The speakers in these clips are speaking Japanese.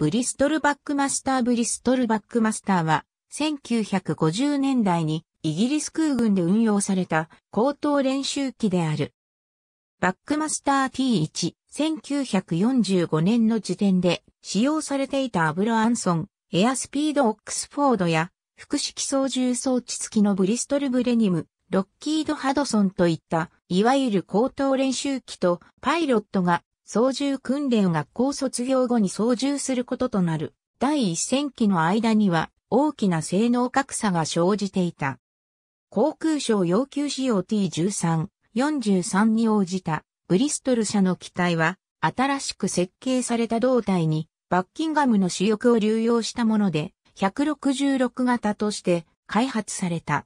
ブリストルバックマスターブリストルバックマスターは、1950年代にイギリス空軍で運用された高等練習機である。バックマスター T1、1945年の時点で使用されていたアブロアンソン、エアスピードオックスフォードや、複式操縦装置付きのブリストルブレニム、ロッキード・ハドソンといった、いわゆる高等練習機とパイロットが操縦訓練を学校卒業後に操縦することとなる第一戦機の間には大きな性能格差が生じていた。航空省要求仕様 T13、43に応じたブリストル社の機体は新しく設計された胴体にバッキンガムの主翼を流用したもので166型として開発された。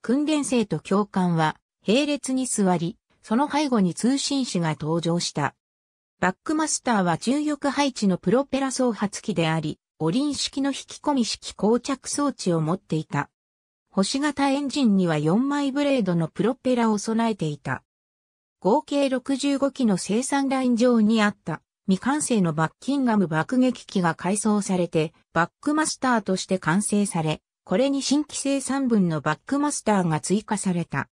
訓練生と教官は並列に座り、その背後に通信士が登場した。バックマスターは重力配置のプロペラ総発機であり、オリン式の引き込み式膠着装置を持っていた。星型エンジンには4枚ブレードのプロペラを備えていた。合計65機の生産ライン上にあった未完成のバッキンガム爆撃機が改装されてバックマスターとして完成され、これに新規生産分のバックマスターが追加された。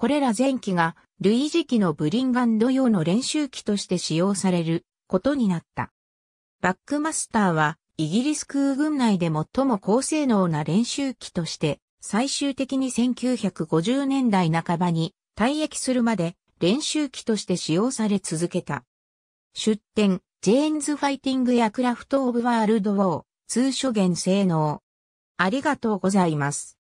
これら前期が、類似機のブリンガンド用の練習機として使用されることになった。バックマスターは、イギリス空軍内で最も高性能な練習機として、最終的に1950年代半ばに退役するまで練習機として使用され続けた。出展、ジェーンズ・ファイティング・やクラフト・オブ・ワールド・ウォー、通所源性能。ありがとうございます。